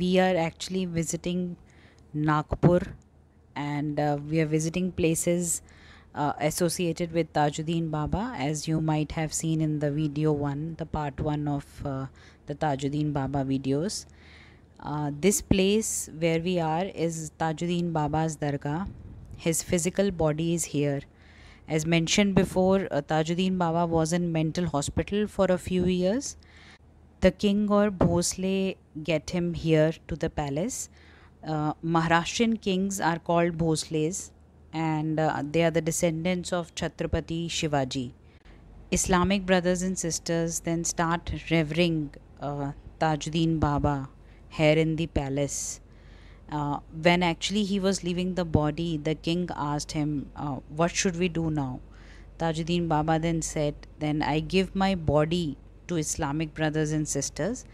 we are actually visiting Nagpur and uh, we are visiting places uh, associated with Tajuddin Baba as you might have seen in the video 1 the part 1 of uh, the Tajuddin Baba videos uh, this place where we are is Tajuddin Baba's Dargah his physical body is here as mentioned before uh, Tajuddin Baba was in mental hospital for a few years the king or Bhosle get him here to the palace. Uh, Maharashtrian kings are called Bhosles and uh, they are the descendants of Chhatrapati Shivaji. Islamic brothers and sisters then start revering uh, Tajuddin Baba here in the palace. Uh, when actually he was leaving the body, the king asked him, uh, What should we do now? Tajuddin Baba then said, Then I give my body to Islamic brothers and sisters,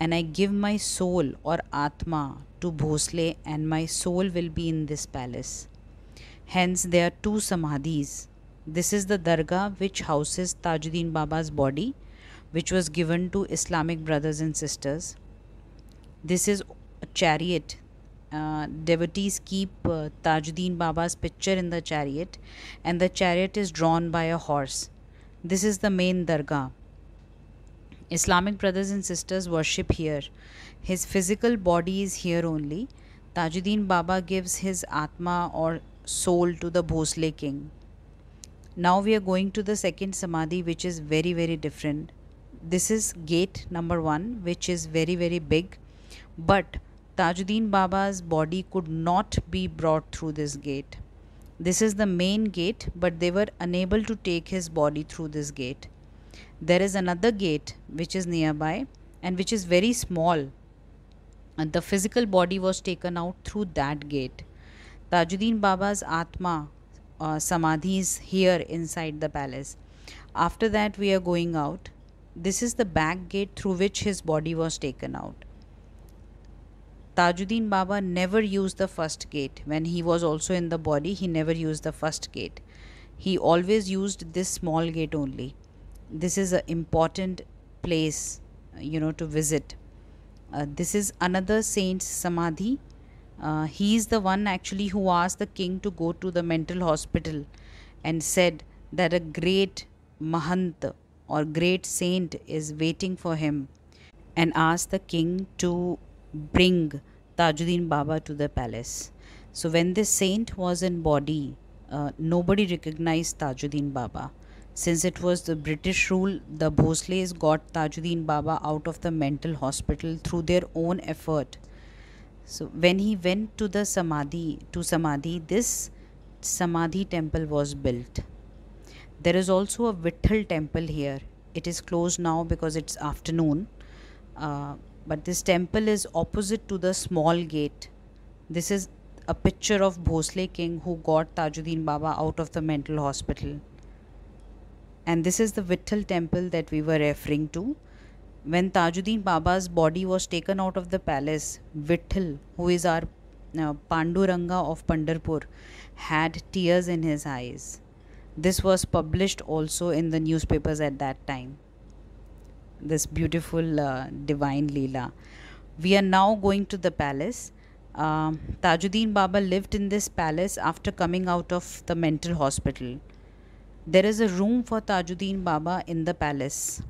and I give my soul or Atma to Bhosle, and my soul will be in this palace. Hence, there are two samadhis. This is the dargah which houses Tajuddin Baba's body, which was given to Islamic brothers and sisters. This is a chariot uh, devotees keep uh, Tajuddin Baba's picture in the chariot, and the chariot is drawn by a horse. This is the main dargah. Islamic brothers and sisters worship here. His physical body is here only. Tajuddin Baba gives his Atma or soul to the Bhosle king. Now we are going to the second Samadhi, which is very, very different. This is gate number one, which is very, very big. But Tajuddin Baba's body could not be brought through this gate. This is the main gate, but they were unable to take his body through this gate there is another gate which is nearby and which is very small and the physical body was taken out through that gate tajuddin baba's atma uh, samadhi is here inside the palace after that we are going out this is the back gate through which his body was taken out tajuddin baba never used the first gate when he was also in the body he never used the first gate he always used this small gate only this is an important place you know to visit uh, this is another saint samadhi uh, he is the one actually who asked the king to go to the mental hospital and said that a great mahant or great saint is waiting for him and asked the king to bring Tajuddin Baba to the palace. So when this saint was in body, uh, nobody recognized Tajuddin Baba. Since it was the British rule, the Bhosles got Tajuddin Baba out of the mental hospital through their own effort. So when he went to the Samadhi, to Samadhi, this Samadhi temple was built. There is also a Vithal temple here. It is closed now because it's afternoon. Uh, but this temple is opposite to the small gate. This is a picture of Bhosle King who got Tajuddin Baba out of the mental hospital and this is the Vitthal temple that we were referring to. When Tajuddin Baba's body was taken out of the palace, Vitthal, who is our uh, Panduranga of Pandarpur, had tears in his eyes. This was published also in the newspapers at that time. This beautiful uh, divine Leela. We are now going to the palace. Uh, Tajuddin Baba lived in this palace after coming out of the mental hospital. There is a room for Tajuddin Baba in the palace.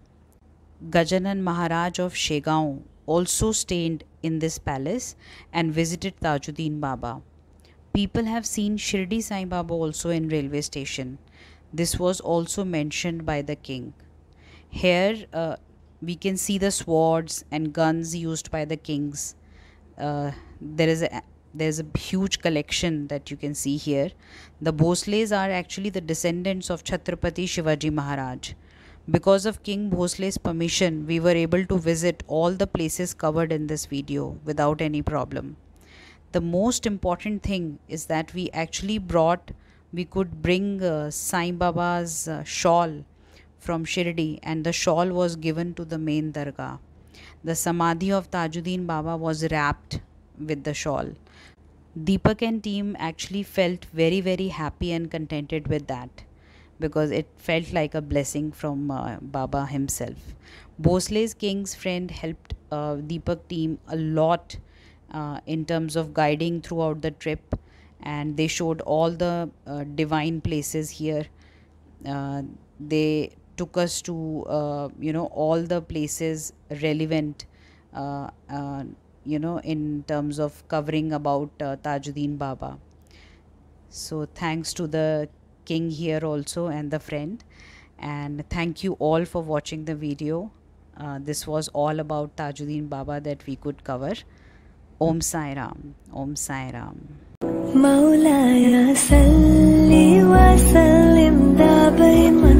Gajanan Maharaj of Shegaon also stayed in this palace and visited Tajuddin Baba. People have seen Shirdi Sai Baba also in railway station. This was also mentioned by the king. Here uh, we can see the swords and guns used by the kings. Uh, there is a there's a huge collection that you can see here. The Bhosles are actually the descendants of Chhatrapati Shivaji Maharaj. Because of King Bhosle's permission, we were able to visit all the places covered in this video without any problem. The most important thing is that we actually brought, we could bring uh, Saint Baba's uh, shawl from Shirdi and the shawl was given to the main dargah. The samadhi of Tajuddin Baba was wrapped with the shawl. Deepak and team actually felt very, very happy and contented with that because it felt like a blessing from uh, Baba himself. Bosle's king's friend helped uh, Deepak team a lot uh, in terms of guiding throughout the trip, and they showed all the uh, divine places here. Uh, they took us to uh, you know all the places relevant you know in terms of covering about uh, Tajuddin Baba so thanks to the king here also and the friend and thank you all for watching the video uh, this was all about Tajuddin Baba that we could cover Om Sai Ram Om Sai Ram